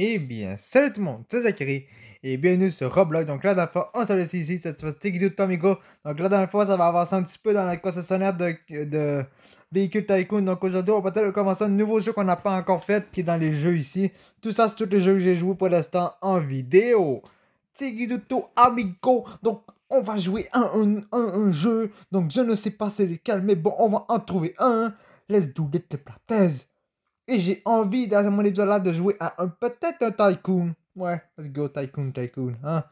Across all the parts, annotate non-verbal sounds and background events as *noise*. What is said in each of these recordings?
Eh bien, salut tout le monde, c'est Zachary et bienvenue sur Roblox. Donc, la dernière fois, on se laissé ici, cette fois c'est Donc, la dernière fois, ça va avancer un petit peu dans la concessionnaire de, de véhicules Tycoon. Donc, aujourd'hui, on va peut-être commencer un nouveau jeu qu'on n'a pas encore fait qui est dans les jeux ici. Tout ça, c'est tous les jeux que j'ai joué pour l'instant en vidéo. Tigiduto Amigo. Donc, on va jouer un, un, jeu. Donc, je ne sais pas c'est lequel, mais bon, on va en trouver un. Let's do it, les et j'ai envie, dans mon épisode là, de jouer à un peut-être un Tycoon. Ouais, let's go Tycoon, Tycoon, hein.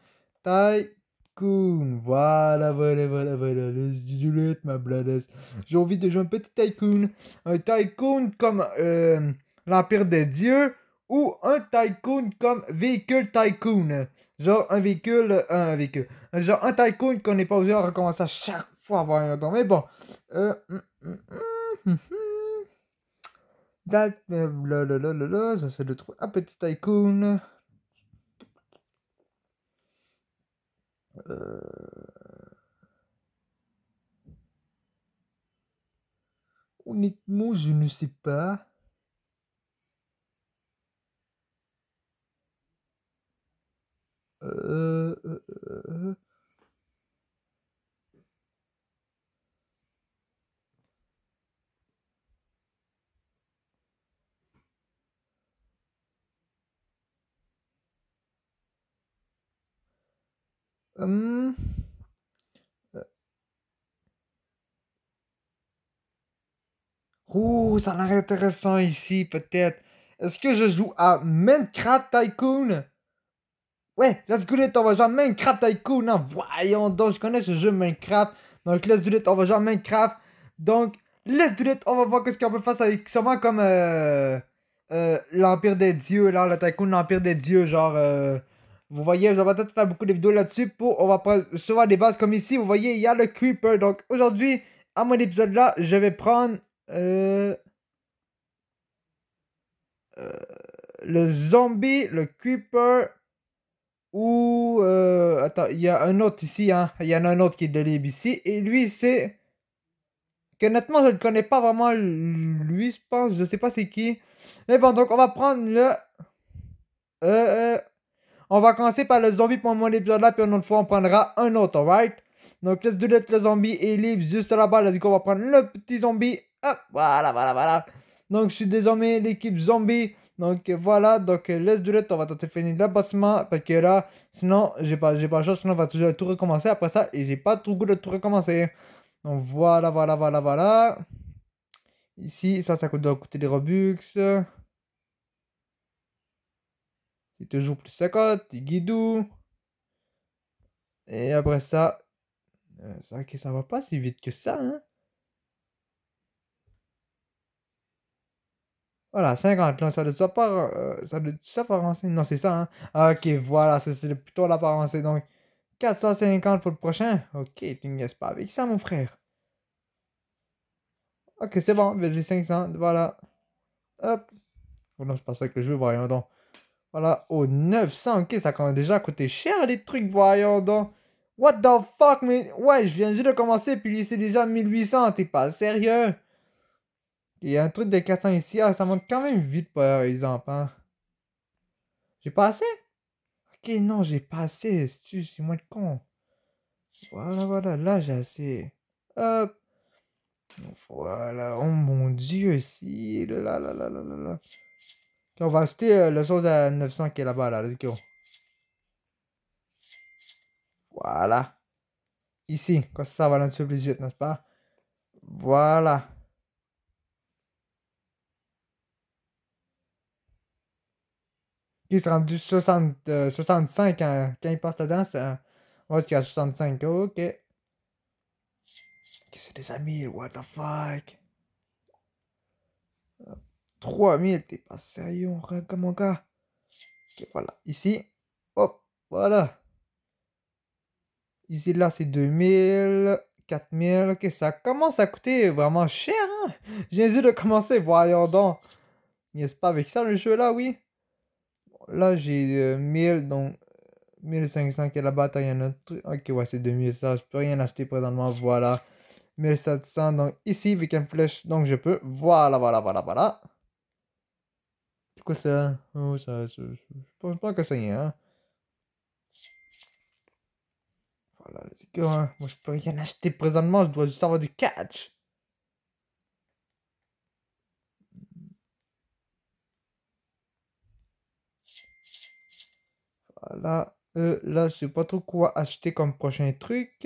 Tycoon, voilà, voilà, voilà, voilà, let's do it, ma bladesse. J'ai envie de jouer un petit Tycoon. Un Tycoon comme euh, l'Empire des Dieux ou un Tycoon comme Véhicule Tycoon. Genre un véhicule, un véhicule. Genre un Tycoon qu'on n'est pas obligé de recommencer à chaque fois avoir un temps. Mais bon. Euh, mm, mm, mm, That, euh, la, ça c'est le truc. Un petit tycoon. Euh... Honnêtement, je ne sais pas. Euh, euh, Hum. Euh. Ouh, ça a l'air intéressant ici, peut-être. Est-ce que je joue à Minecraft Tycoon? Ouais, let's go on va jouer à Minecraft Tycoon, hein. Voyons donc, je connais ce jeu Minecraft. Donc, let's do it, on va jouer à Minecraft. Donc, let's do it, on va voir qu'est-ce qu'on peut faire avec sûrement comme euh, euh, l'Empire des Dieux, là, le Tycoon, l'Empire des Dieux, genre... Euh, vous voyez, je va peut-être faire beaucoup de vidéos là-dessus pour, on va prendre souvent des bases comme ici. Vous voyez, il y a le Creeper. Donc aujourd'hui, à mon épisode là, je vais prendre euh, euh, le zombie, le Creeper ou euh, attends, il y a un autre ici, hein. Il y en a un autre qui est de ici et lui c'est que honnêtement je ne connais pas vraiment lui, je pense, je sais pas c'est qui. Mais bon, donc on va prendre le euh, euh on va commencer par le zombie pour mon épisode là, puis une autre fois, on prendra un autre, alright? Donc, laisse de it, le zombie est libre juste là-bas. Let's go, on va prendre le petit zombie. Hop, voilà, voilà, voilà. Donc, je suis désormais l'équipe zombie. Donc, voilà, donc, let's do On va tenter de finir le bâtiment, parce que là, sinon, j'ai pas, j'ai pas le choix, sinon, on va toujours tout recommencer après ça, et j'ai pas trop goût de tout recommencer. Donc, voilà, voilà, voilà, voilà. Ici, ça, ça doit coûter des Robux. Il toujours toujours plus 50, guide Guidou. Et après ça, euh, c'est que ça va pas si vite que ça. Hein. Voilà, 50, non ça doit ça ça doit ça par euh, Non, c'est ça, hein. Ok, voilà, c'est plutôt l'apparence Donc, 450 pour le prochain. Ok, tu ne pas avec ça, mon frère. Ok, c'est bon, vas-y, 500, voilà. Hop. Oh non, c'est pas ça que je veux, voyons donc. Voilà, au oh, 900, ok, ça commence déjà à coûter cher les trucs, voyons donc. What the fuck, mais... Ouais, je viens juste de commencer, puis c'est déjà 1800, t'es pas sérieux Il y a un truc de 400 ici, ah, ça monte quand même vite, par exemple, hein. J'ai pas assez Ok, non, j'ai pas assez, c'est moins de con. Voilà, voilà, là j'ai assez. Hop. Voilà, oh mon dieu, si, là, là, là, là, là, là on va acheter euh, la chose à 900 qui est là-bas, là. Let's go. Voilà. Ici, comme ça, ça va peu plus vite, n'est-ce pas? Voilà. Il se rend 60, 65 quand il passe dedans. Ça, on va qu'il y 65. Ok. Ok, c'est des amis. What the fuck? 3000, t'es pas sérieux, on rien comme mon cas. Ok, voilà, ici, hop, voilà. Ici, là, c'est 2000, 4000, ok, ça commence à coûter vraiment cher, hein. J'ai envie de commencer, voyons donc. N'est-ce pas avec ça, le jeu, là, oui. Là, j'ai 1000, euh, donc 1500 euh, qui est là-bas, t'as rien d'autre, Ok, ouais, c'est 2000, ça, je peux rien acheter présentement, voilà. 1700, donc ici, avec une flèche, donc je peux. Voilà, voilà, voilà, voilà. Oh, ça, je, pense pas que ça y est. Voilà, let's go. Hein. Moi, je peux rien acheter présentement. Je dois juste avoir du catch. Voilà. Euh, là, je sais pas trop quoi acheter comme prochain truc.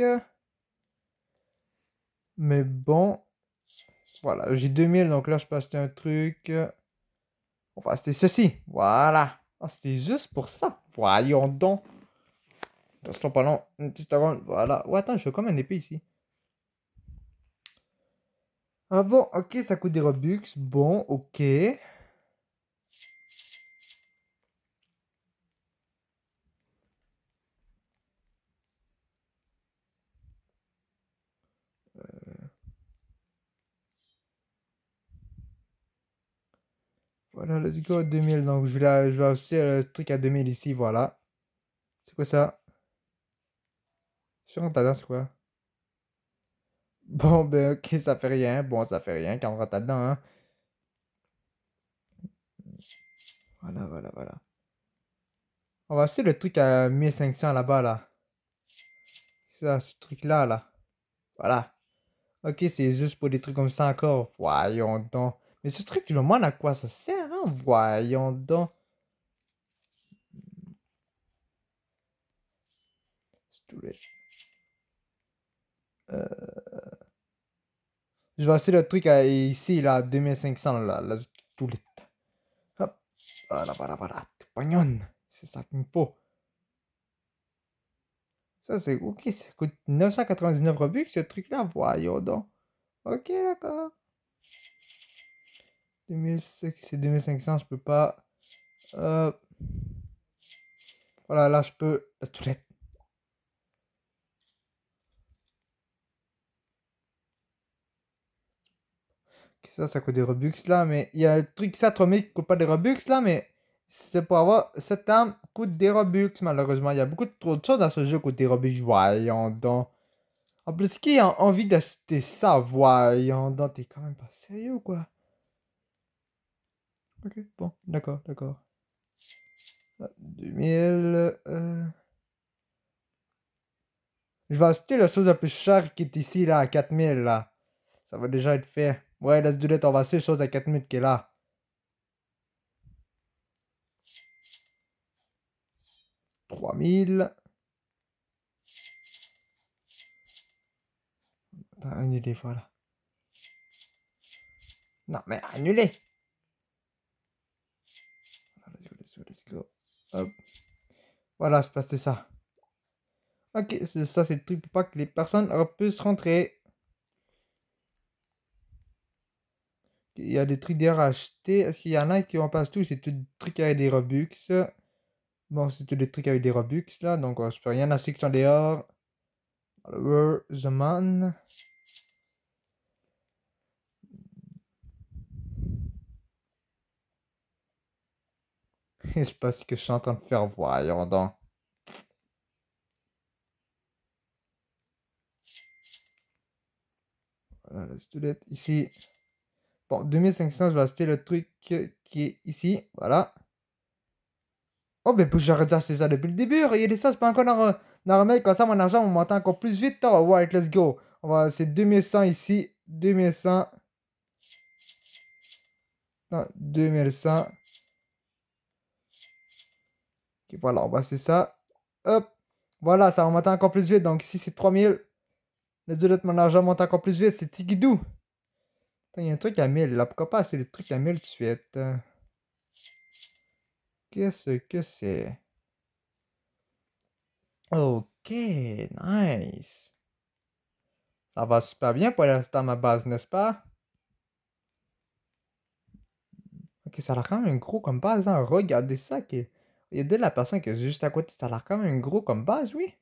Mais bon. Voilà, j'ai 2000, donc là, je peux acheter un truc. Enfin c'était ceci. Voilà. Ah, c'était juste pour ça. Voyons donc. Attention, pas long. Une petite seconde. Voilà. Ou attends, je veux même un épée ici. Ah bon, ok, ça coûte des Robux. Bon, ok. Voilà, let's go 2000. Donc, je vais, le truc à 2000 ici, voilà. C'est quoi ça Je rentre dedans c'est quoi Bon, ben ok, ça fait rien. Bon, ça fait rien quand on rentre dedans hein. Voilà, voilà, voilà. On va acheter le truc à 1500 là-bas, là. Ça, ce truc-là, là. Voilà. Ok, c'est juste pour des trucs comme ça encore. Voyons donc. Mais ce truc, le moins à quoi ça sert voyons donc. Euh, je vais essayer le truc ici, là, 2500, là, là, tout Hop, voilà, voilà, voilà, c'est ça qu'il me faut. Ça, c'est ok, ça coûte 999 rebuts, ce truc-là, voyons donc. Ok, d'accord c'est 2500, je peux pas. Euh, voilà, là je peux. La toilette. ça, ça coûte des Robux là, mais il y a un truc, ça, mignon, qui coûte pas des Robux là, mais c'est pour avoir cette arme coûte des Robux. Malheureusement, il y a beaucoup trop de choses dans ce jeu qui coûtent des Robux. Voyons donc. En plus, qui a envie d'acheter ça? Voyons donc, t'es quand même pas sérieux quoi. Ok, bon, d'accord, d'accord. 2000. Ah, euh. Je vais acheter la chose la plus chère qui est ici, là, à 4000, là. Ça va déjà être fait. Ouais, laisse du on va acheter la chose à 4000 qui est là. Trois mille. Annuler, voilà. Non, mais annuler. Hop. Voilà, c'est passais ça. Ok, ça c'est le truc pour pas que les personnes puissent rentrer. Il y a des trucs d'ailleurs à acheter. Est-ce qu'il y en a qui en passent tout C'est tout des trucs avec des Robux. Bon, c'est tout des trucs avec des Robux là. Donc, je peux rien acheter que sont dehors. The Man. *laughs* je sais pas ce que je suis en train de faire, voyons donc. Voilà, la stoulette ici. Bon, 2500, je vais acheter le truc qui est ici. Voilà. Oh, mais j'arrête d'acheter ça depuis le début. Regardez ça, je peux encore en, remettre. Comme ça, mon argent, va monter encore plus vite. Oh, right, let's go. On va, c'est 2100 ici. 2100. Non, 2100 voilà, on va essayer ça. Hop. Voilà, ça va monter encore plus vite. Donc ici, c'est 3000. Les deux de mon argent monte encore plus vite. C'est Tigidou. Il y a un truc à 1000. Là, pourquoi pas c'est le truc à 1000 tout de suite? Qu'est-ce que c'est? Ok, nice. Ça va super bien pour l'instant ma base, n'est-ce pas? Ok, ça a l'air quand même gros comme base, hein? Regardez ça qui est il y a de la personne qui est juste à côté. Ça a l'air quand même gros comme base, oui.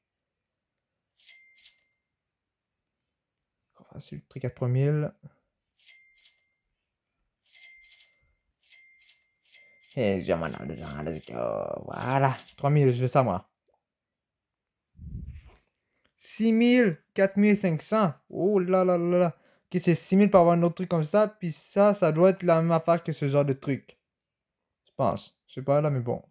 C'est le truc à 3000. Et j'ai mon Voilà. 3000, je veux ça, moi. 6000, 4500. Oh là là là là. Ok, c'est 6000 pour avoir un autre truc comme ça. Puis ça, ça doit être la même affaire que ce genre de truc. Je pense. Je sais pas là, mais bon.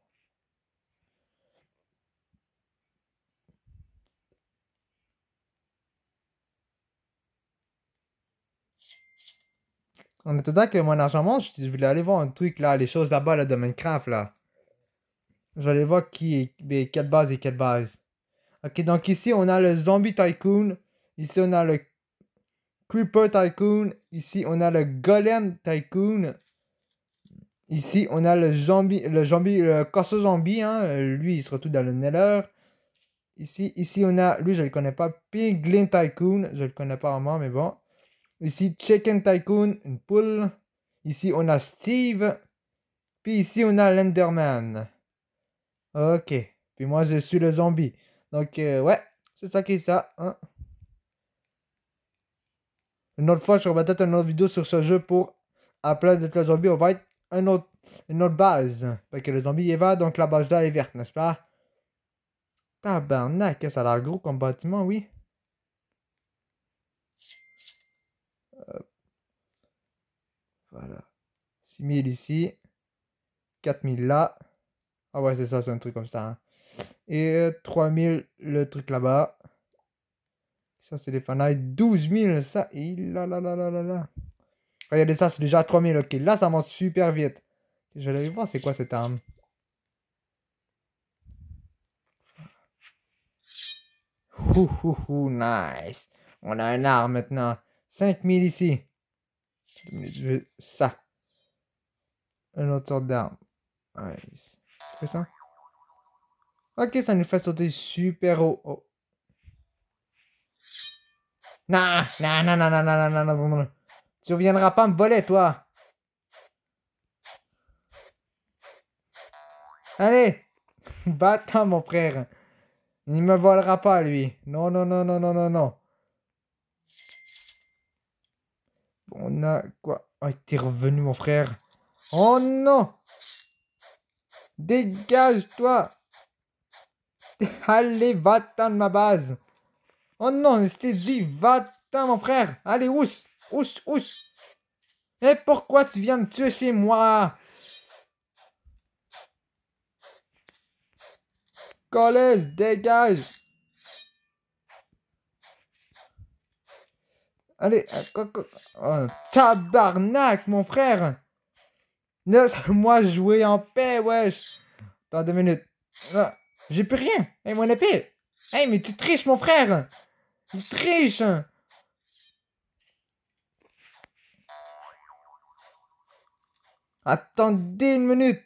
En attendant que mon argent monte, je voulais aller voir un truc là, les choses là-bas là, de Minecraft là. J'allais voir qui est, quelle base et quelle base. Ok, donc ici on a le Zombie Tycoon. Ici on a le Creeper Tycoon. Ici on a le Golem Tycoon. Ici on a le zombie, le zombie, le casse zombie, hein. Lui il se retrouve dans le Nether Ici, ici on a, lui je le connais pas, Piglin Tycoon. Je le connais pas vraiment, mais bon. Ici, Chicken Tycoon, une poule. Ici, on a Steve. Puis ici, on a l'Enderman. Ok. Puis moi, je suis le zombie. Donc, euh, ouais, c'est ça qui est ça. Hein? Une autre fois, je ferai peut-être une autre vidéo sur ce jeu pour, place d'être le zombie, on va être un autre, une autre base. Parce que le zombie il va, donc la base là est verte, n'est-ce pas? Tabarnak, ça a l'air gros comme bâtiment, oui. Voilà. 6000 ici. 4000 là. Ah ouais, c'est ça, c'est un truc comme ça. Hein. Et 3000 euh, le truc là-bas. Ça, c'est des fanlights. 12000 ça. Et là, là, là, là, là, Regardez ça, c'est déjà 3000. Ok, là, ça monte super vite. Je vais aller voir c'est quoi cette arme. Ouh, ouh, ouh, nice. On a un arme maintenant. 5000 ici je Ça. Un autre d'armes. Nice c'est fait ça Ok, ça nous fait sauter super haut. Oh. Non, non, non, non, non, non, non, non, non, Tu reviendras pas me voler, toi. Allez, va mon frère. Il me volera pas, lui. Non, non, non, non, non, non, non. On a quoi oh, ah, t'es revenu, mon frère. Oh non Dégage-toi *laughs* Allez, va-t'en de ma base Oh non, c'était dit, va-t'en, mon frère Allez, ousse Ousse, Et eh, pourquoi tu viens me tuer chez moi Collège, dégage Allez, euh, oh, tabarnak, mon frère Laisse-moi jouer en paix, wesh Attends deux minutes. Ah, j'ai plus rien Hé, mon épée Hé, mais tu triches, mon frère Tu triches Attendez une minute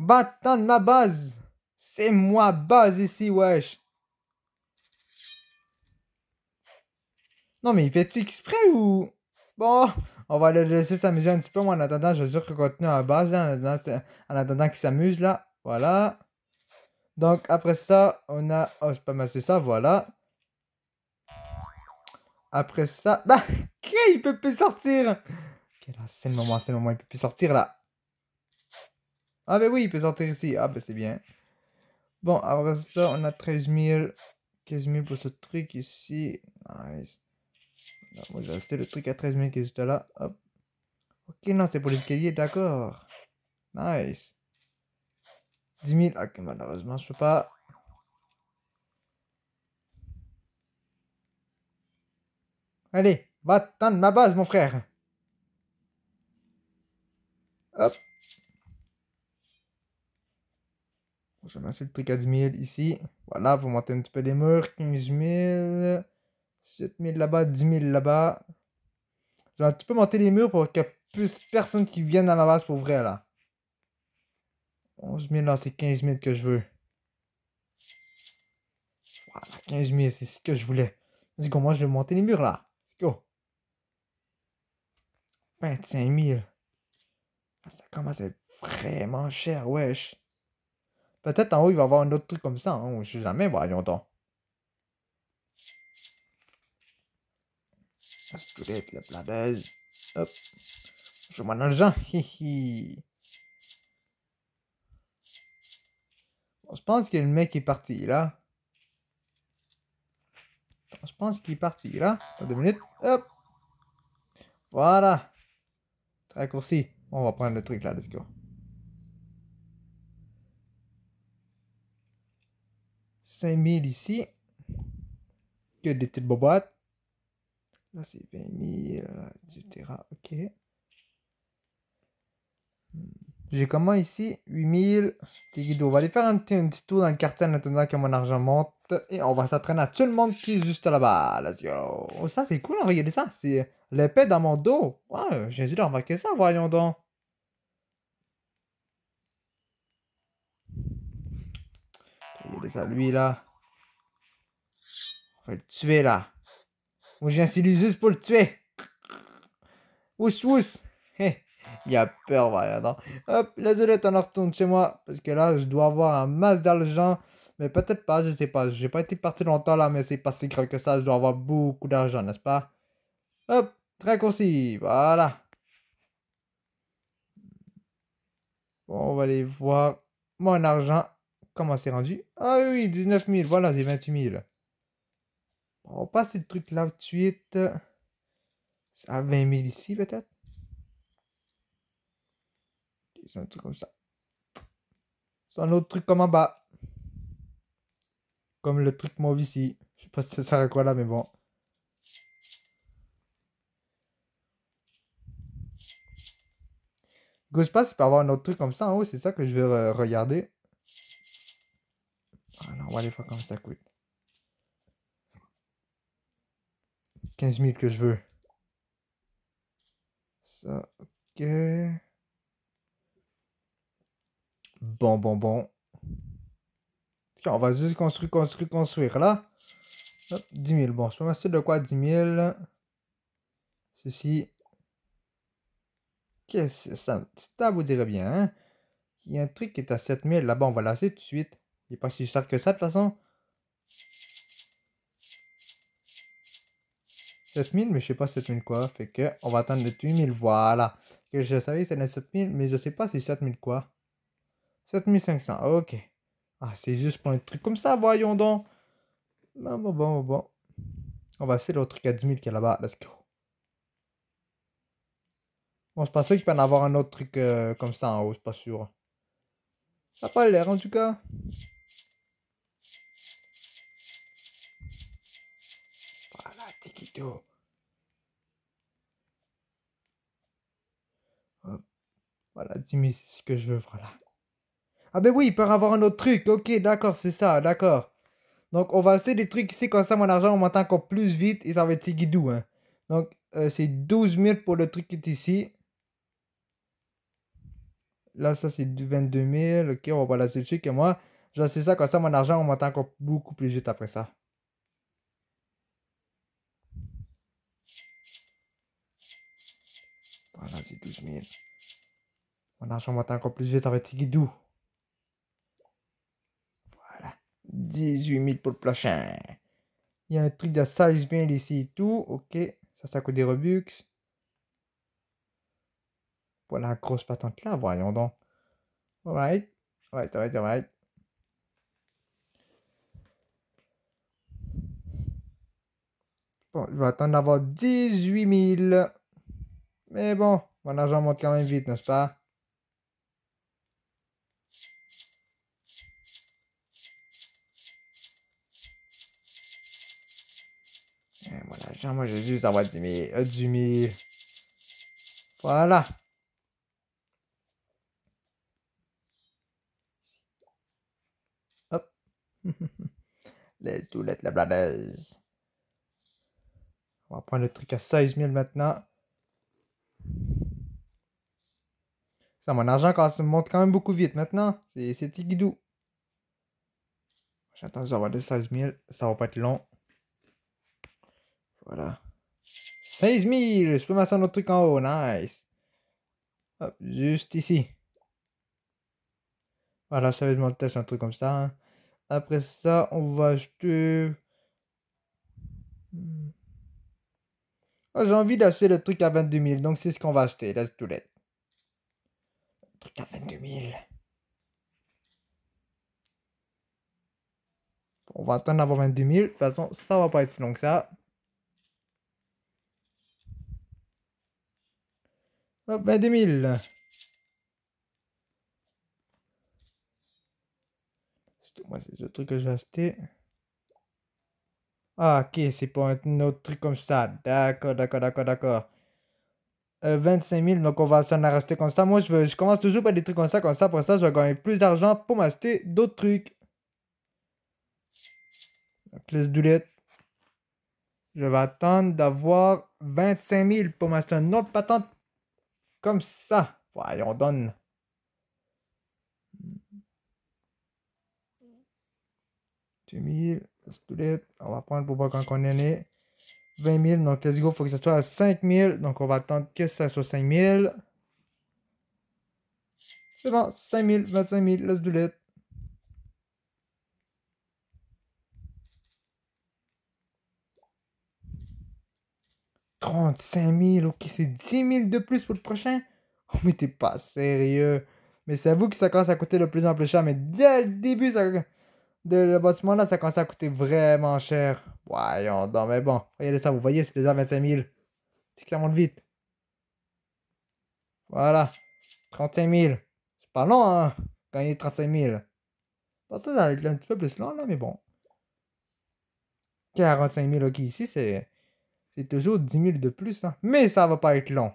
Va de ma base C'est moi, base, ici, wesh Non, mais il fait exprès ou. Bon, on va le laisser s'amuser un petit peu. Moi, en attendant, je jure que continue à base, là, en attendant, qu'il s'amuse, là. Voilà. Donc, après ça, on a... Oh, je peux masser ça, voilà. Après ça... *laughs* Bah, il peut plus sortir C'est le moment, c'est le moment, il peut plus sortir, là. Ah, ben oui, il peut sortir ici. Ah, ben c'est bien. Bon, après ça, on a 13 000... 15 000 pour ce truc ici. Nice. Ah, moi j'ai resté le truc à 13 000 qui est juste là. Hop. Ok, non, c'est pour l'escalier, d'accord. Nice. 10 000. Ok, malheureusement, je peux pas. Allez, va attendre ma base, mon frère. Hop. Je vais le truc à 10 000 ici. Voilà, vous montez un petit peu les murs. 15 000. 7000 là-bas, 10 000 là-bas. Je vais un petit peu monter les murs pour qu'il n'y ait plus personne qui vienne à ma base pour vrai, là. 11 000, là, c'est 15 000 que je veux. Voilà, 15 000, c'est ce que je voulais. Dis y comment je vais monter les murs, là? go. 25 000. Ah, ça commence à être vraiment cher, wesh. Peut-être en haut, il va y avoir un autre truc comme ça. Hein, on ne sais jamais, voyons donc. La squelette, la Hop. Je m'en argent. je pense que le mec est parti là. Je pense qu'il est parti là. Attends deux minutes. Hop. Voilà. Très raccourci. On va prendre le truc là. Let's go. 5000 ici. Que des petites bobottes. Là, c'est 20 000, etc. Ok. Hmm. J'ai comment ici 8000. On va aller faire un petit, tour dans le quartier en attendant que mon argent monte. Et on va s'entraîner à tout le monde qui est juste là-bas. Let's go. Oh, ça, c'est cool, hein. regardez ça. C'est l'épée dans mon dos. Ouais, j'ai dû remarquer ça, voyons donc. Regardez ça, lui, là. On va le tuer, là un un juste pour le tuer. Ousse ouss. Il il a peur, voilà. Hop, la on retourne chez moi. Parce que là, je dois avoir un masse d'argent. Mais peut-être pas, je sais pas. J'ai pas été parti longtemps là, mais c'est pas si grave que ça. Je dois avoir beaucoup d'argent, n'est-ce pas Hop, très concis, voilà. Bon, on va aller voir mon argent. Comment c'est rendu Ah oui, 19 000, voilà, j'ai 28 000. On va passer le truc là tout de suite. À 20 000 ici, peut-être. C'est un truc comme ça. C'est un autre truc comme en bas. Comme le truc mauve ici. Je sais pas si ça sert à quoi là, mais bon. Je sais pas si peux avoir un autre truc comme ça en haut, c'est ça que je vais regarder. Ah on va aller faire comme ça, quick. 15 000 que je veux. Ça, ok. Bon, bon, bon. Tiens, on va juste construire, construire, construire. Là, Hop, 10 000. Bon, je peux m'acheter de quoi 10 000. Ceci. Qu'est-ce que c'est ça? Petite table, vous dirait bien. Hein? Il y a un truc qui est à 7 000. Là-bas, on va lasser tout de suite. Il n'est pas si cher que ça, de toute façon. 7000, mais je sais pas 7000 quoi. Fait que on va attendre le 8000, voilà. Que je savais que c'était 7000, mais je sais pas si 7000 quoi. 7500, ok. Ah, c'est juste pour un truc comme ça, voyons donc. Bon, bon, bon, bon. On va essayer l'autre truc à 10000 qui est là-bas. Let's go. Bon, c'est pas sûr qu'il peut en avoir un autre truc euh, comme ça en haut, c'est pas sûr. Ça pas l'air en tout cas. Voilà, Tikito. Voilà, 10 000, c'est ce que je veux, voilà. Ah ben oui, il peut avoir un autre truc. Ok, d'accord, c'est ça, d'accord. Donc, on va acheter des trucs ici, comme ça, mon argent, on m'entend encore plus vite et ça va être guidou, hein. Donc, euh, c'est 12 000 pour le truc qui est ici. Là, ça, c'est 22 000. Ok, on va pas c'est le que moi. J'achète ça, comme ça, mon argent, on m'entend encore beaucoup plus vite après ça. Voilà, c'est 12 000. Mon argent monte encore plus vite avec Tigidou. Voilà. 18 000 pour le prochain. Il y a un truc de size bien ici et tout. Ok. Ça, ça coûte des rebux. Voilà grosse patente là, voyons donc. Alright. Alright, alright, alright. Bon, je vais attendre d'avoir 18 000. Mais bon, mon argent monte quand même vite, n'est-ce pas? argent, moi j'ai juste à voir 1000 000 Voilà. Hop. *laughs* Les toulettes, la bladeuse. On va prendre le truc à 16 000 maintenant. Ça, mon argent quand ça monte quand même beaucoup vite maintenant. C'est tigidou. J'attends d'avoir des 16 000. Ça va pas être long. Voilà. 000 Je peux m'asseoir notre truc en haut, nice. Hop, juste ici. Voilà, sérieusement, test un truc comme ça. Hein. Après ça, on va acheter... Hmm. Ah, j'ai envie d'acheter le truc à 22 000, donc c'est ce qu'on va acheter, let's do Le truc à 22 000. On va attendre d'avoir 22 000. De toute façon, ça va pas être si long que ça. 22 000. tout moi, c'est le truc que j'ai acheté. Ah, ok, c'est pour un autre truc comme ça. D'accord, d'accord, d'accord, d'accord. Euh, 25 000, donc on va s'en arrêter comme ça. Moi, je, veux, je commence toujours par des trucs comme ça, comme ça. Pour ça, je vais gagner plus d'argent pour m'acheter d'autres trucs. Donc, laisse de Je vais attendre d'avoir 25 000 pour m'acheter un autre patente comme ça. Voyons, donne. 2000, On va prendre pour voir quand on est 20 000. Donc, let's go. Il faut que ça soit à 5000 Donc, on va attendre que ça soit 5000 C'est bon, 5000 25000 25 000. Let's do 35 000, ok, c'est 10 000 de plus pour le prochain. *laughs* Oh, mais t'es pas sérieux. Mais c'est à vous que ça commence à coûter de plus en plus cher. Mais dès le début de le bâtiment là, ça commence à coûter vraiment cher. Voyons donc, mais bon, regardez ça, vous voyez, c'est déjà 25 000. C'est clairement ça vite. Voilà. 35 000. C'est pas long, hein, gagner 35 000. un petit peu plus long, là, mais bon. 45 000, ok, ici, c'est c'est toujours 10 000 de plus, hein. mais ça va pas être long.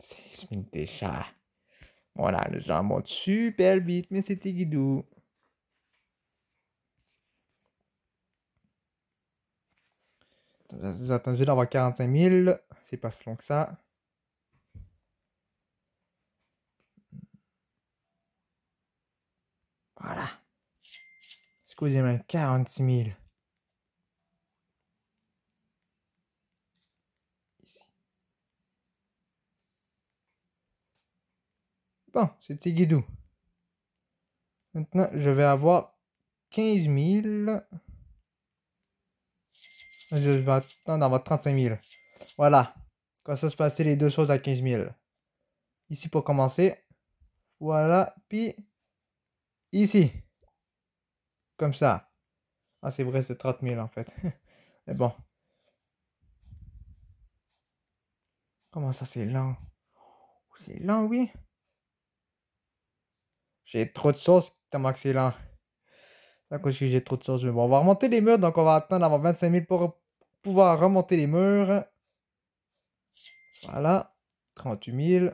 16 000 déjà. Voilà, le gens monte super vite, mais c'était Guidou. j'ai attendu d'avoir 45 000. C'est pas si long que ça. Voilà. Excusez-moi, 46 000. Bon, c'était Guidou. Maintenant, je vais avoir 15 000. Je vais attendre d'avoir 35 000. Voilà. Quand ça se passait les deux choses à 15 000. Ici pour commencer. Voilà. Puis ici. Comme ça. Ah, c'est vrai, c'est 30 000 en fait. *laughs* Mais bon. Comment ça, c'est lent? C'est lent, oui. J'ai trop de sauce dans excellent. C'est à que j'ai trop de sauce. Mais bon, on va remonter les murs, donc on va attendre d'avoir 25 000 pour pouvoir remonter les murs. Voilà. 38 000.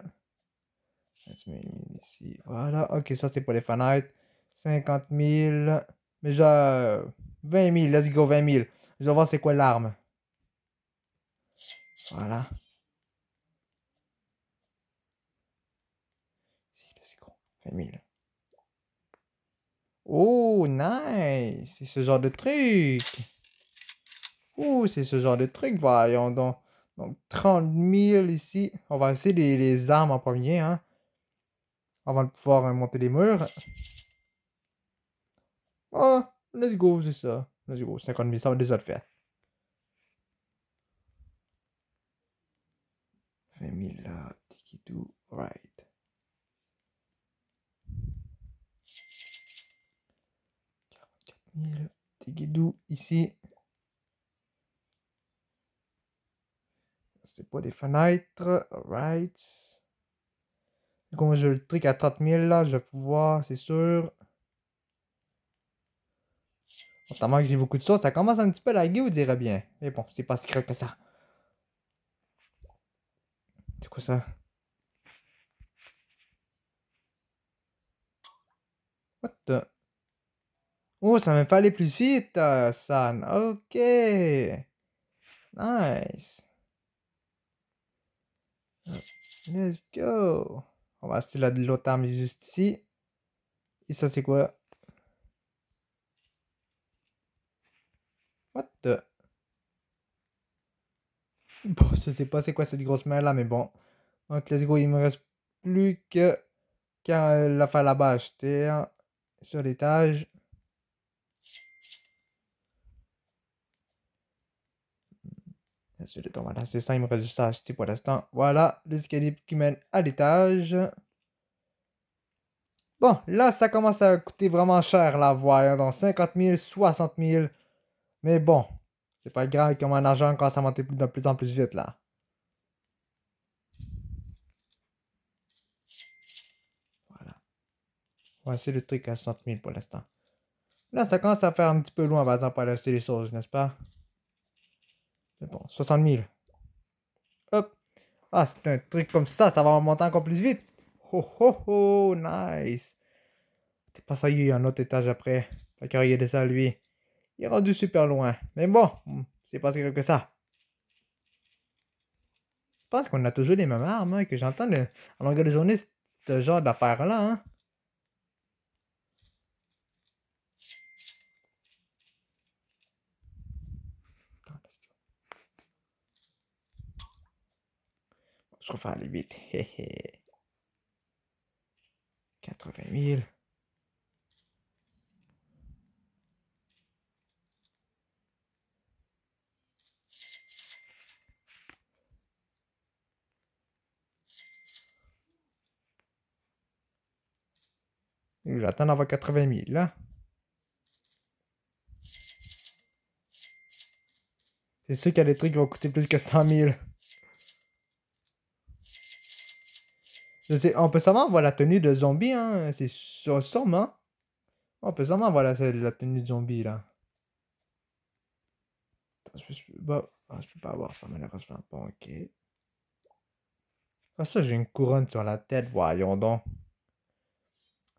000 ici. Voilà. Ok, ça c'est pour les fenêtres. 50 000. Mais j'ai 20 000. Let's go, 20 000. Je vais voir c'est quoi l'arme. Voilà. Si, let's go. 20 000. Oh, nice. C'est ce genre de truc. Oh, c'est ce genre de truc, voyons donc. Donc, 30 000 ici. On va essayer les, armes en premier, hein. Avant de pouvoir euh, monter les murs. Oh, let's go, c'est ça. Let's go, 50 000, ça va déjà le faire. 20 000 là, tiki-tou, right. il le ici. C'est pas des fenêtres. Alright. Quand j'ai le truc à 30 000 là, je vais pouvoir, c'est sûr. Notamment que j'ai beaucoup de choses, ça commence un petit peu à laguer, vous direz bien. Mais bon, c'est pas si grave que ça. C'est quoi ça? Oh, ça m'a pas plus vite, euh, San. Ok. Nice. Let's go. On va de l'autre arme juste ici. Et ça, c'est quoi? What the? *laughs* Bon, je sais pas c'est quoi cette grosse main là, mais bon. Donc, let's go. Il me reste plus que, Qu'à euh, la fin là-bas acheter hein, sur l'étage. C'est le il c'est reste juste à acheter pour l'instant. Voilà, escaliers qui mènent à l'étage. Bon, là, ça commence à coûter vraiment cher, la voie. Hein, donc, 50 000, 60 000. Mais bon, c'est pas grave, comme un argent commence à monter de plus en plus vite, là. Voilà. Ouais, le truc à 60 000 pour l'instant. Là, ça commence à faire un petit peu loin, par exemple, pour acheter les choses, n'est-ce pas? Bon, 60 000. Hop. Ah, c'est un truc comme ça, ça va remonter encore plus vite. Ho ho ho, nice. T'es pas ça, il y a un autre étage après. Fait qu'il de ça, lui. Il est rendu super loin. Mais bon, hmm, c'est pas si grave que ça. Je pense qu'on a toujours les mêmes armes, et hein, que j'entends à longueur de journée, ce genre d'affaire-là. Hein. Je refais les 8. 80 000. J'attends d'avoir 80 000, là. C'est sûr qu'il y a des trucs qui vont coûter plus que 100 000. on peut savoir voir la tenue de zombie, hein. C'est sûrement. On peut savoir voir la, tenue de zombie, là. Attends, je, peux, bah, ah, je peux pas avoir ça, malheureusement. Bon, ok. Ah, ça, j'ai une couronne sur la tête, voyons donc.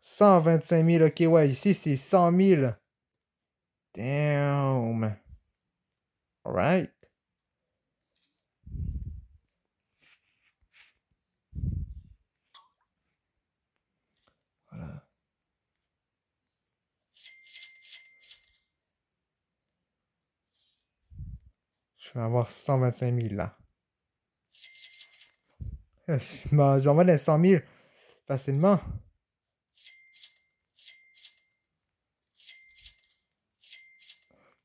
125 000, ok, ouais, ici, c'est 100 000. Damn. Alright. avoir 125 000 là. Bah, j'envoie les 100 000 facilement.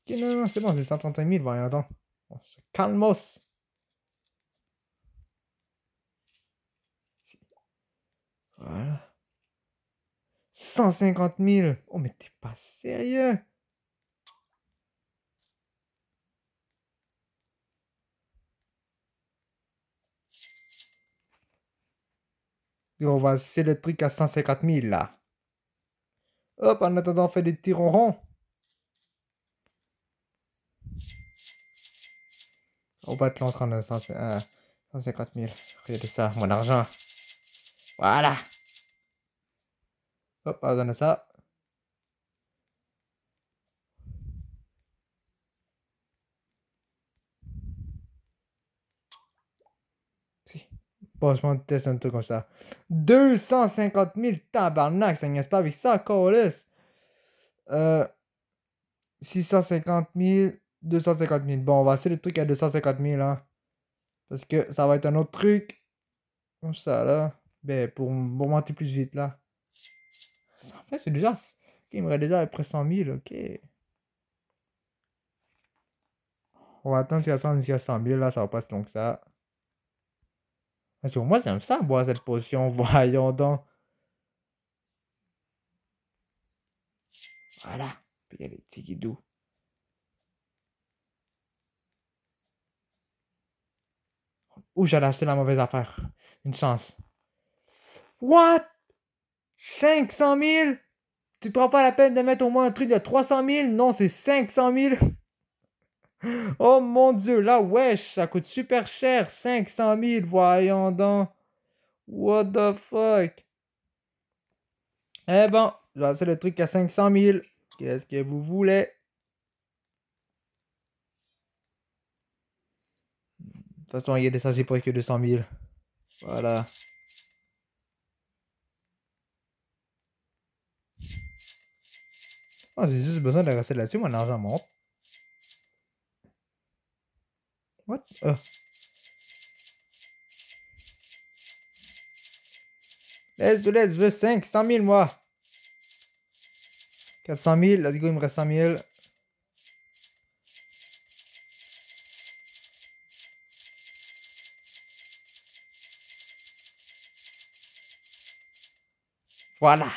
Ok, non, c'est bon, c'est 135 000, voyons donc. On se calme. Voilà. 150 000. Oh, mais t'es pas sérieux. Et on va essayer le truc à 150 000 là. Hop, en attendant, on fait des tirs en rond. On va te lancer en 150 000. Regardez ça, mon argent. Voilà. Hop, on va donner ça. Franchement, on teste un truc comme ça. 250 000 tabarnak, ça n'est pas avec ça, Corolus. 650 000, 250 000. Bon, on va essayer le truc à 250 000, hein. Parce que ça va être un autre truc. Comme ça, là. Ben, pour, monter plus vite, là. En fait, c'est déjà... il me reste déjà à peu près 100 000, ok. On va attendre jusqu'à 100 000, là, ça va pas si long que ça. Parce que moi, j'aime ça, boire cette potion, *laughs* voyons donc. Voilà. Puis il y a les petits guidous. Ouh, j'allais acheter la mauvaise affaire. Une chance. What? 500 000? Tu prends pas la peine de mettre au moins un truc de 300 000? Non, c'est 500 000. Oh mon dieu, la wesh, ça coûte super cher, 500 000, voyons donc. What the fuck? Eh bon, j'ai le truc à 500 000. Qu'est-ce que vous voulez? De toute façon, il est sages pour que 200 000. Voilà. Ah, j'ai juste besoin de rester là-dessus, mon argent monte. What? Oh. Laisse de l'aide, je veux 100 000 moi. 400 000, let's go, il me reste 100 000. Voilà.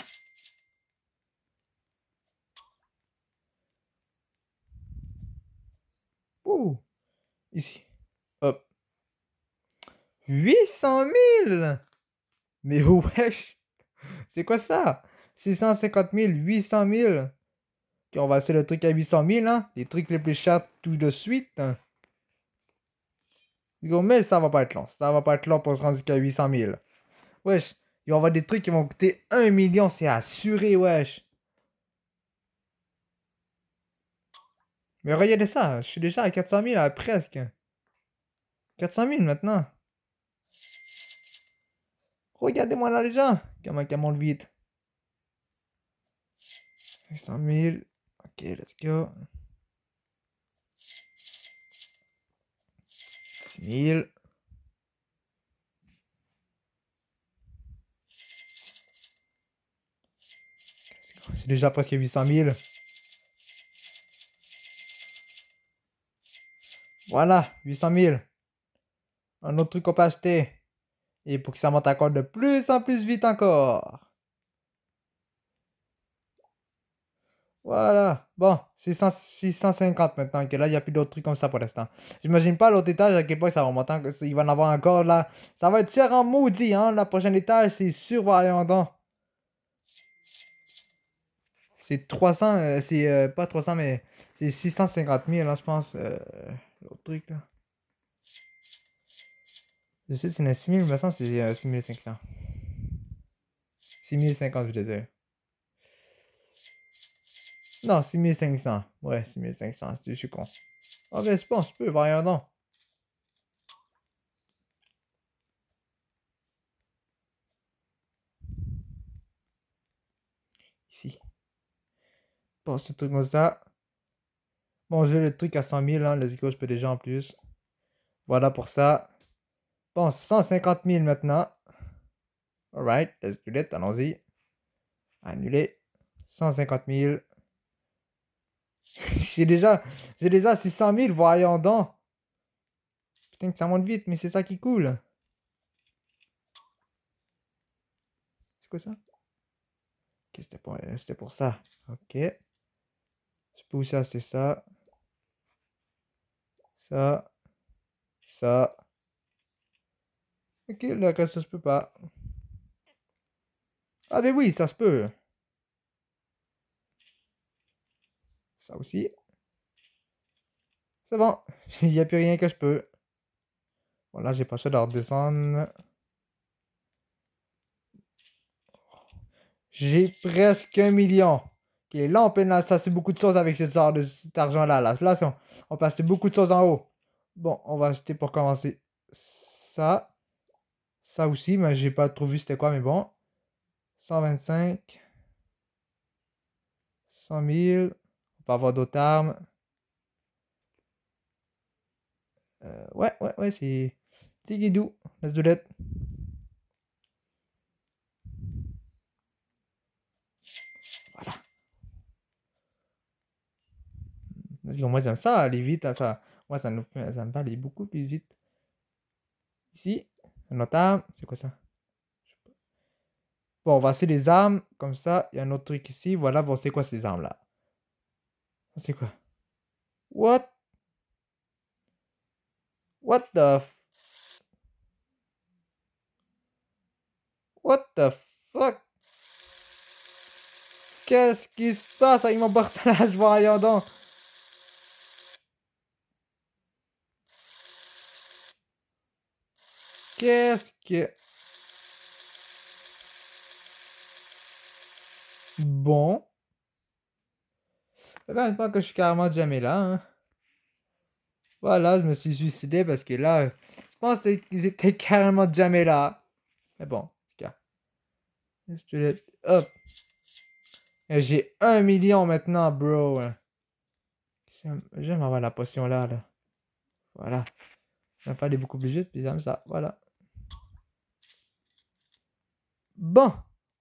800 000 Mais *laughs* wesh C'est quoi ça 650 000, 800 000 On va essayer le truc à 800 000, hein Les trucs les plus chers tout de suite. Mais ça va pas être long. Ça va pas être long pour se rendre jusqu'à 800 000. Wesh, il va avoir des trucs qui vont coûter 1 million, c'est assuré, wesh. Mais regardez ça, je suis déjà à 400 000 presque. 400 000 maintenant. Regardez-moi là les gens. Kamakaman le vite. 800 000. Ok, let's go. 6 000. 000. C'est déjà presque 800 000. Voilà, 800 000. Un autre truc qu'on peut acheter. Et pour que ça monte encore de plus en plus vite encore. Voilà. Bon, c'est 650 maintenant, que là, il n'y a plus d'autres trucs comme ça pour l'instant. J'imagine pas l'autre étage à quel point ça va monter. Il va en avoir encore là. Ça va être cher en maudit, hein. La prochaine étage, c'est sûr, C'est 300, euh, c'est euh, pas 300, mais c'est 650 000, là, je pense. Euh, l'autre truc, là. Je sais, c'est une 6000, mais ça, c'est 6500. Euh, 6050, je veux dire. Non, 6500. Ouais, 6500, je suis con. Ah, ben, pense que je peux, voyons donc. Ici. Bon, ce truc comme ça. Bon, j'ai le truc à 100 000, hein. Let's je peux déjà en plus. Voilà pour ça. 150 000 maintenant. Alright, let's do it, allons-y. Annuler. 150 000. *laughs* j'ai déjà, j'ai déjà 600 000, voyons donc. Putain que ça monte vite, mais c'est ça qui coule. C'est quoi ça? c'était pour, pour ça. Ok. Je peux ça, c'est ça. Ça. Ça. Ok, là, ça se peut pas. Ah, mais oui, ça se peut. Ça aussi. C'est bon. *laughs* Il n'y a plus rien que je peux. Voilà, j'ai pas ça de redescendre. J'ai presque un million. Ok, là, on peut passer beaucoup de choses avec cette sorte de, cet argent-là. Là, là on, on passe beaucoup de choses en haut. Bon, on va acheter pour commencer ça. Ça aussi, mais j'ai pas trop vu c'était quoi, mais bon. 125. 100 000. On peut avoir d'autres armes. Euh, ouais, ouais, ouais, c'est... Tigidou, let's do that. Voilà. Moi j'aime ça, aller vite, hein, ça. Moi ça, nous, ça me va aller beaucoup plus vite. Ici arme, c'est quoi ça Bon, on va essayer les armes, comme ça. Il y a un autre truc ici. Voilà, bon, c'est quoi ces armes-là C'est quoi What What the What the fuck Qu'est-ce qui se passe avec mon personnage, *laughs* voyant donc Qu'est-ce que... Bon. je pense que je suis carrément jamais là. Hein. Voilà, je me suis suicidé parce que là, je pense que j'étais carrément jamais là. Mais bon, en tout cas. Hop. J'ai un million maintenant, bro. J'aime avoir la potion là, là. Voilà. Il fallait beaucoup plus vite, puis j'aime ça. Voilà. Bon,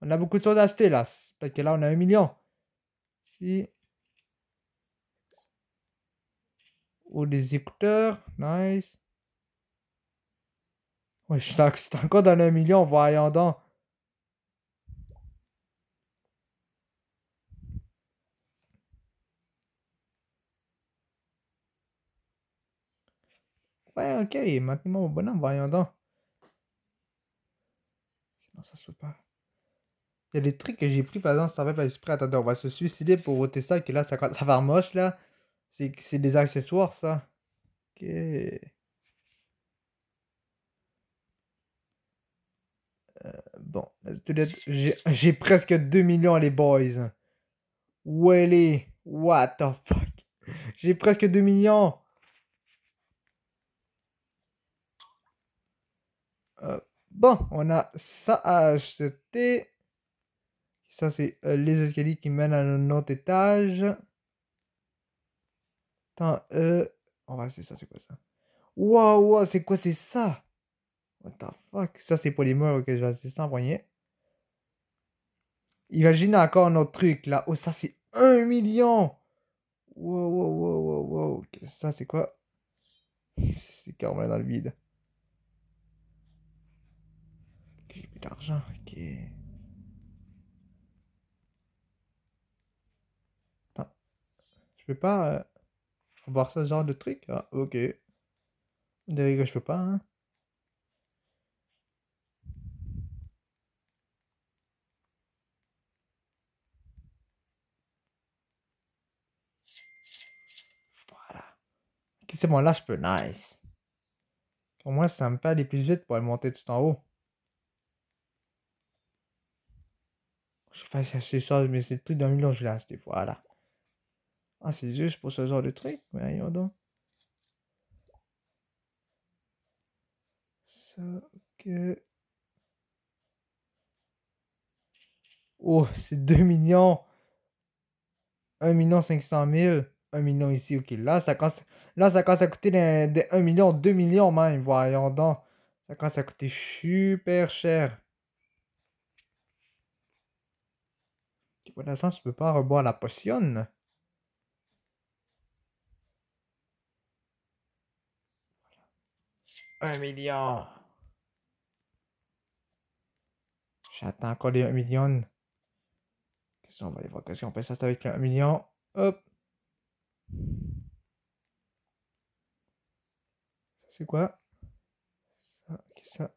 on a beaucoup de choses à acheter là. Parce que là, on a un million. Si. Ou des écouteurs. Nice. Oui je encore dans un million, voyant dans. Ouais, ok, maintenant mon bonhomme, voyons donc ça se passe. Il y a des trucs que j'ai pris, par exemple, ça même pas l'esprit. attends, on va se suicider pour voter ça, que là, ça, ça va moche, là. C'est des accessoires, ça. Ok. Euh, bon, j'ai presque 2 millions, les boys. Où What the fuck J'ai presque 2 millions Bon, on a ça à acheter. Ça, c'est euh, les escaliers qui mènent à notre étage. Attends, euh... On va c'est ça, c'est quoi ça? Waouh, wow, c'est quoi, c'est ça? What the fuck? Ça, c'est pour les murs ok je vais assister ça, voyez Imagine encore notre truc, là. Oh, ça, c'est un million! Wow, wow, wow, wow, wow. Ça, c'est quoi? *laughs* C'est quand même dans le vide. d'argent l'argent Ok. Je peux pas euh, avoir ce genre de truc Ah, ok. On que je peux pas, hein. Voilà. qui C'est bon, là, je peux. Nice. Pour moi ça me fait aller plus vite pour aller monter tout en haut. Je fais c'est ça, mais c'est le truc d'un million je l'ai acheté, voilà Ah, c'est juste pour ce genre de truc, mais voyons donc. Oh, c'est 2 millions! 1 million 500 000. 1 million ici, ok. Là, ça commence, là, ça commence à coûter 1 million, 2 millions même, voyons donc. Ça commence à coûter super cher. pour l'instant, ne peux pas reboire la potion. Un million. J'attends encore les 1 million. Qu'est-ce qu'on va aller voir? Qu'est-ce qu'on peut faire avec le 1 million? Hop. Ça, c'est quoi? Ça, qu'est-ce que ça?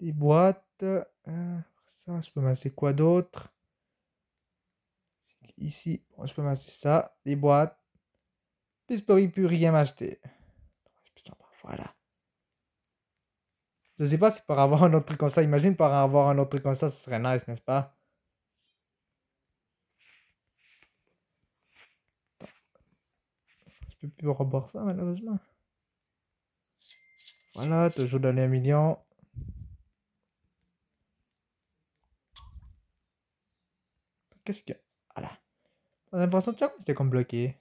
Des boîtes. Euh, ça, je peux C'est quoi d'autre? Ici, bon, je peux m'acheter ça, les boîtes. Plus pour plus rien m'acheter. Voilà. Je sais pas si par avoir un autre truc comme ça, imagine par avoir un autre truc comme ça, ce serait nice, n'est-ce pas Je Je peux plus revoir ça, malheureusement. Voilà, toujours donner un million. Qu'est-ce qu'il y a on a l'impression que c'était comme bloqué.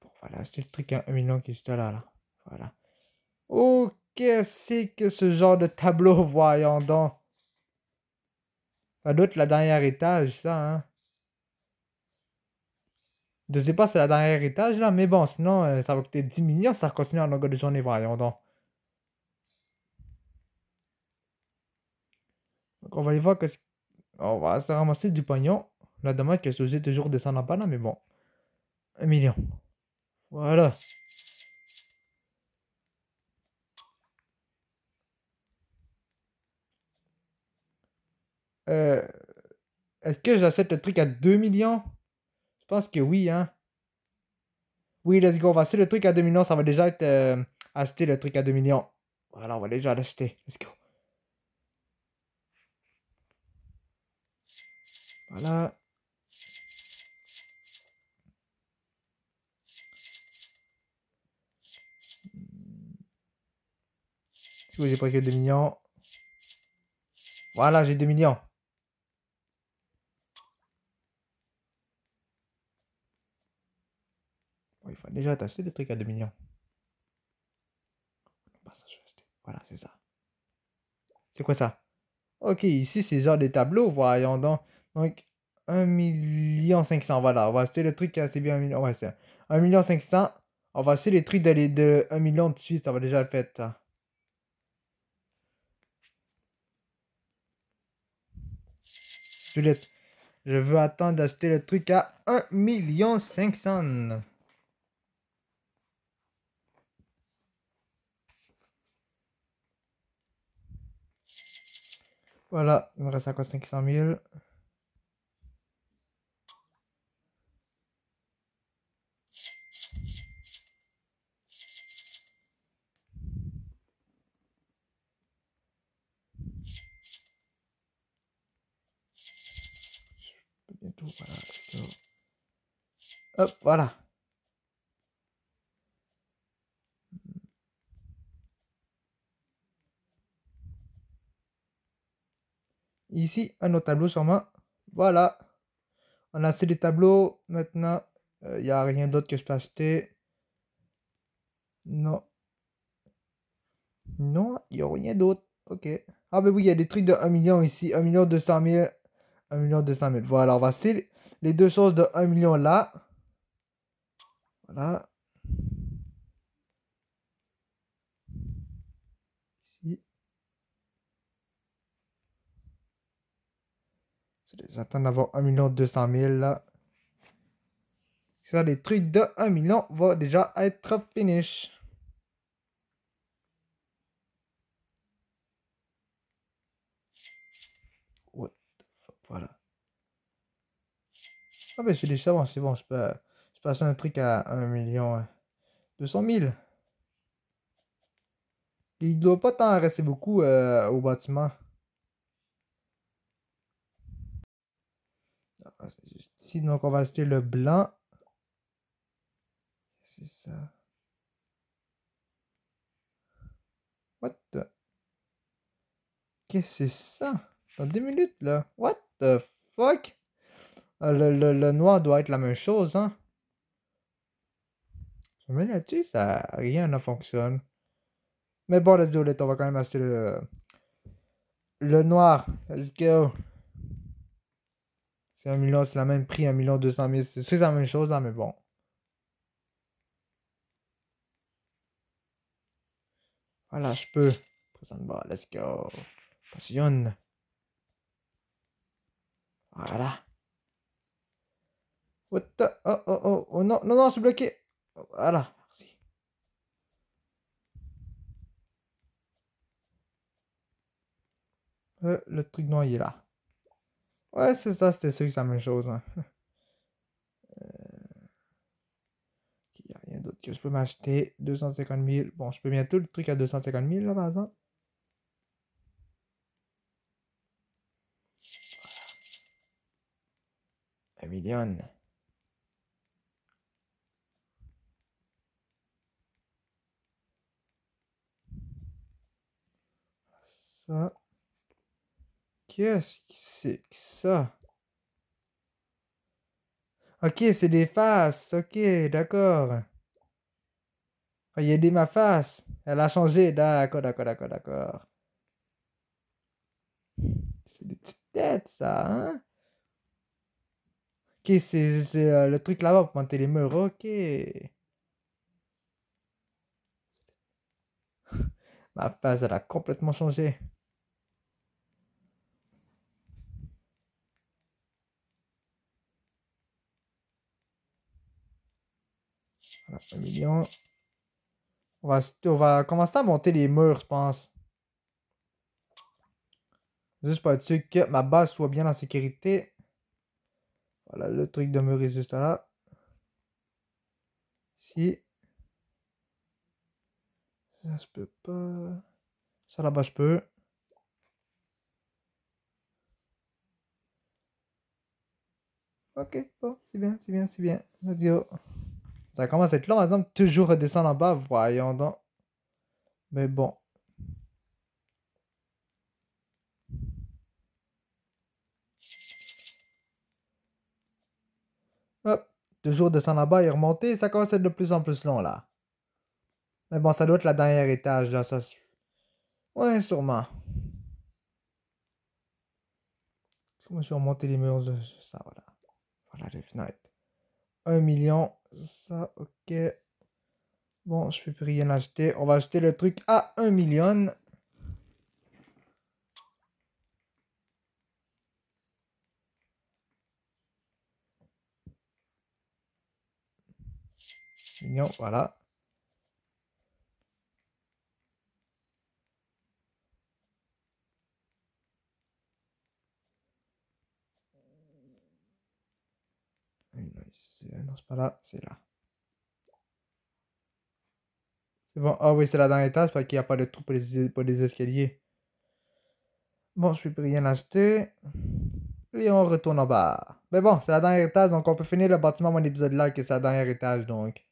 Bon, voilà, c'est le truc à hein, 1 million qui est là, là. Voilà. Oh, qu'est-ce que ce genre de tableau, *laughs* voyant donc. Pas d'autre, la dernière étage, ça, hein. Je sais pas, c'est la dernière étage, là, mais bon, sinon, euh, ça va coûter 10 millions, ça va continuer en longueur de journée, voyant donc. Donc, on va aller voir que ce Oh, on va se ramasser du pognon. La dame qui est toujours descendre pas là, hein, mais bon. Un million. Voilà. Euh, Est-ce que j'achète le truc à 2 millions? Je pense que oui, hein. Oui, let's go. On va acheter le truc à 2 millions. Ça va déjà être euh, acheté le truc à 2 millions. Voilà, on va déjà l'acheter. Let's go. Voilà. si j'ai pris que 2 millions Voilà, j'ai 2 millions. il faut déjà tasser des trucs à 2 millions. Voilà, c'est ça. C'est quoi ça Ok, ici, c'est genre des tableaux, voyant Donc, 1 500 voilà. On va acheter le truc assez hein, bien 1 million. Ouais, 1 500. On va acheter les trucs d'aller de 1 million de suite. On va déjà le faire. Ça. je veux attendre d'acheter le truc à 1 million 500. Voilà, il me reste à quoi 500 000. Hop, voilà. Ici, un autre tableau sur main. Voilà. On a assez les tableaux. Maintenant, il euh, n'y a rien d'autre que je peux acheter. Non. Non, il n'y a rien d'autre. Ok. Ah, Mais oui, il y a des trucs de 1 million ici. 1 million 200 000. 1 million 200 000. Voilà, on va acheter les deux choses de 1 million là. Voilà. Ici. J'attends d'avoir 1 200 000 là. Ça, les trucs de 1 million va déjà être finish. What the fuck, voilà. Ah mais ben, c'est déjà bon, c'est bon, je peux un truc à 1 million 200 hein. 000. Il doit pas tant rester beaucoup euh, au bâtiment. Ah, ici, donc, on va acheter le blanc. C'est ça. What Qu'est-ce que c'est ça? Dans 10 minutes, là. What the fuck? Ah, le, le noir doit être la même chose, hein? Mais là-dessus, ça, rien ne fonctionne. Mais bon, let's do it. On va quand même acheter le. Le noir. Let's go. C'est un million, c'est la même prix, un million deux cent mille. C'est la même chose là, mais bon. Voilà, je peux. Bon, let's go. Passionne. Voilà. What the... Oh, oh, oh, oh, non, non, non, je bloqué. Voilà, merci. Euh, le truc noir, il est là. Ouais, c'est ça, c'était sûr que c'est la même chose. Il hein. *laughs* n'y euh, a rien d'autre que je peux m'acheter. 250 000. Bon, je peux mettre tout le truc à 250 000, là, par exemple. Un million. ça. Qu'est-ce que c'est que ça Ok, c'est des faces. Ok, d'accord. Regardez ah, ma face. Elle a changé. D'accord, d'accord, d'accord, d'accord. C'est des petites têtes, ça, hein Ok, c'est euh, le truc là-bas pour monter les murs. Ok. *laughs* ma face, elle a complètement changé. un million. On va, on va commencer à monter les murs, je pense. Juste pour être sûr que ma base soit bien en sécurité. Voilà, le truc de mur est juste là. si ça je peux pas. Ça là-bas, je peux. Ok, bon, c'est bien, c'est bien, c'est bien. Let's go. Oh. Ça commence à être long, par exemple, toujours redescendre en bas, voyons donc. Mais bon. Hop, toujours descendre en bas et remonter, ça commence à être de plus en plus long là. Mais bon, ça doit être la dernière étage là, ça. Ouais, sûrement. Comment je vais remonter les murs ça, voilà. Voilà les fenêtres. Un million ça, ok. Bon, je peux plus rien acheter. On va acheter le truc à un million. Million, voilà. c'est là, c'est là. C'est bon. Ah oui, c'est la dernière étage, parce qu'il n'y a pas de trou pour les, escaliers. Bon, je ne plus rien acheter. Et on retourne en bas. Mais bon, c'est la dernière étage, donc on peut finir le bâtiment mon épisode là, que c'est la dernière étage, donc.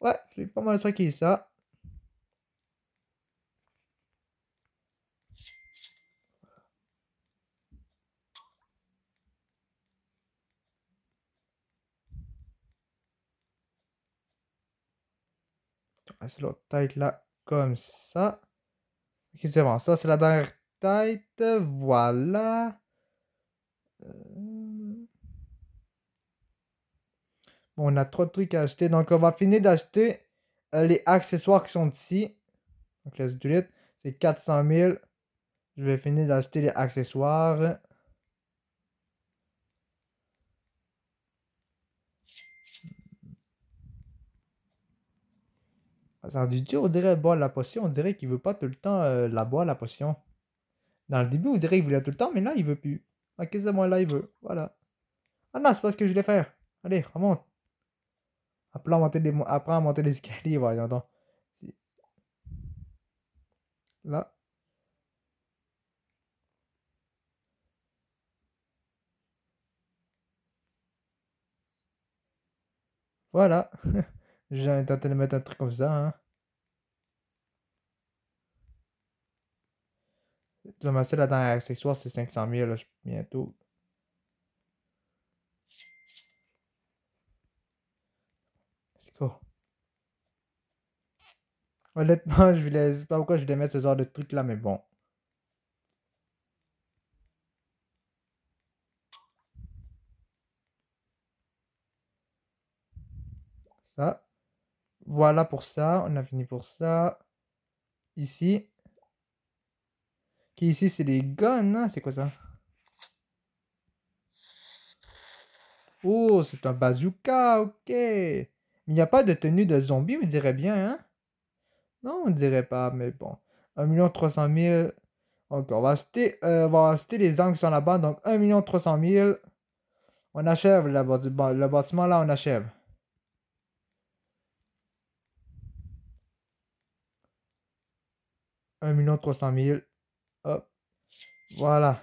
Ouais, c'est pas mal ça qui est ça. Ah, c'est l'autre tête là, comme ça. Ok, c'est ça c'est la dernière tête. Voilà. Euh. Bon, on a trois trucs à acheter. Donc, on va finir d'acheter euh, les accessoires qui sont ici. Donc, let's do C'est 400 000. Je vais finir d'acheter les accessoires. du on dirait boire la potion, on dirait qu'il veut pas tout le temps euh, la boire, la potion. Dans le début, on dirait qu'il voulait tout le temps, mais là, il veut plus. à ah, quelques moi, là, il veut. Voilà. Ah non, c'est pas ce que je voulais faire. Allez, remonte. Après à monter les, monter les escaliers, Là. Voilà. *laughs* J'ai jamais tenté de mettre un truc comme ça. Hein. Je vais suis la dernière accessoire, c'est 500 000 là, bientôt. Let's go. Honnêtement, je ne sais pas pourquoi je vais mettre ce genre de truc là, mais bon. Ça. Voilà pour ça, on a fini pour ça. Ici. Qui ici, c'est les guns, hein, c'est quoi ça Oh, c'est un bazooka, ok. Mais il n'y a pas de tenue de zombie, on dirait bien, hein Non, on dirait pas, mais bon. 1 300 000. encore on va acheter, euh, on va acheter les angles qui sont là-bas. Donc, 1 300 000. On achève le bâtiment là, on achève. 1 300 000. Hop. Voilà.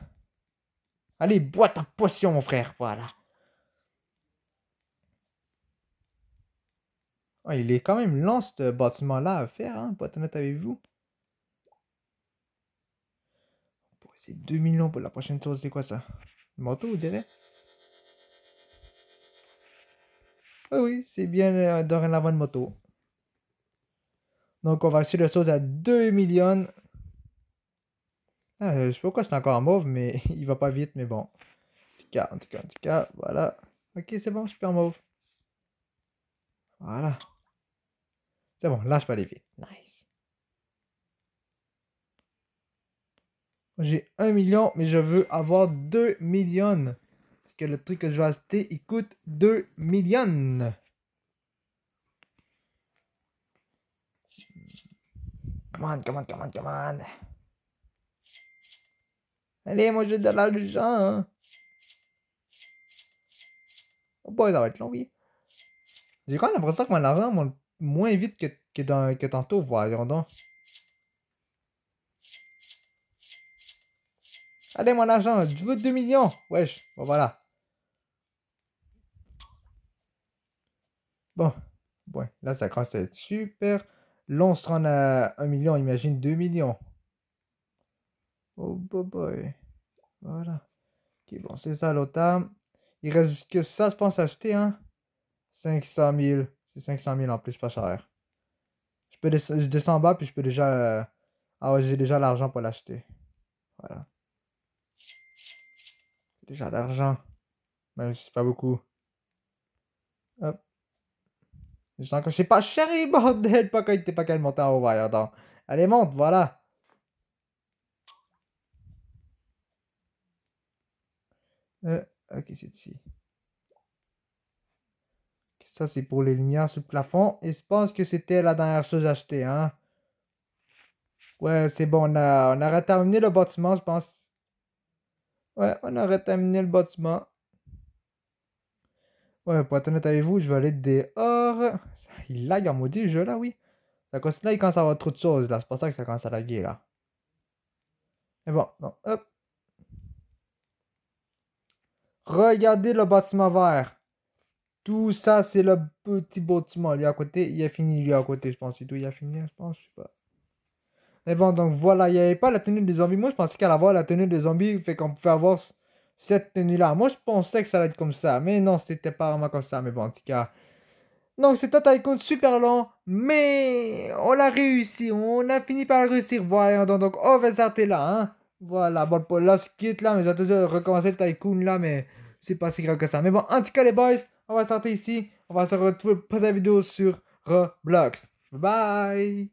Allez, bois ta potion, mon frère. Voilà. Ah, il est quand même lent, ce bâtiment-là à faire, hein, pas honnête avec vous. C'est 2 millions pour la prochaine chose, c'est quoi ça Une moto vous direz Ah oui, c'est bien euh, dorénavant de moto. Donc, on va acheter le chose à 2 millions. Euh, je sais pas pourquoi c'est encore mauve, mais *laughs* il va pas vite, mais bon. En tout cas, en tout cas, voilà. Ok, c'est bon, super mauve. Voilà. C'est bon, là, je peux aller vite. Nice. J'ai 1 million, mais je veux avoir 2 millions. Parce que le truc que je vais acheter, il coûte 2 millions. Come on, come on, come Allez, moi j'ai de l'argent. Oh boy, ça va être long, oui. J'ai quand même l'impression que mon argent monte moins vite que, dans, que tantôt, voyons donc. Allez, mon argent, je veux 2 millions. Wesh, bon voilà. Bon, Bon! là ça commence à être super l'on se rend à 1 million, imagine 2 millions. Oh, boy, Voilà. Ok, bon, c'est ça l'OTAM Il reste que ça, je pense, acheter, hein. 500 000. C'est 500 000 en plus, pas cher. Je, peux descends en bas, puis je peux déjà... Euh, ah ouais, j'ai déjà l'argent pour l'acheter. Voilà. J'ai déjà l'argent. Même si c'est pas beaucoup. Hop sens que je sais pas, chérie, *laughs* bordel, pas quand il était pas qu'elle montait en haut, attends. Allez, monte, voilà. Euh, ok, c'est ici. Ça, c'est pour les lumières sur le plafond. Et je pense que c'était la dernière chose achetée, hein. Ouais, c'est bon, on a, on a terminé le bâtiment, je pense. Ouais, on a terminé le bâtiment. Ouais, pour être honnête avec vous, je vais aller dehors. Il lag en maudit, jeu, là, oui. Ça cause là, il commence à avoir trop de choses, là. C'est pour ça que ça commence à laguer, là. Mais bon, non, hop. Regardez le bâtiment vert. Tout ça, c'est le petit bâtiment. Lui à côté, il est fini. Lui à côté, je pense. C'est tout, il a fini, je pense. Je sais pas. Mais bon, donc voilà. Il n'y avait pas la tenue des zombies. Moi, je pensais qu'à voir la tenue des zombies, fait qu'on pouvait avoir cette tenue-là. Moi, je pensais que ça allait être comme ça, mais non, c'était pas vraiment comme ça, mais bon, en tout cas. Donc, c'est un tycoon super lent, mais on l'a réussi, on a fini par le réussir, voyons donc, on va s'arrêter là, hein. Voilà, bon, pour là, quitte là, mais j'ai toujours recommencer le tycoon là, mais c'est pas si grave que ça. Mais bon, en tout cas, les boys, on va s'arrêter ici, on va se retrouver pour la vidéo sur Roblox. bye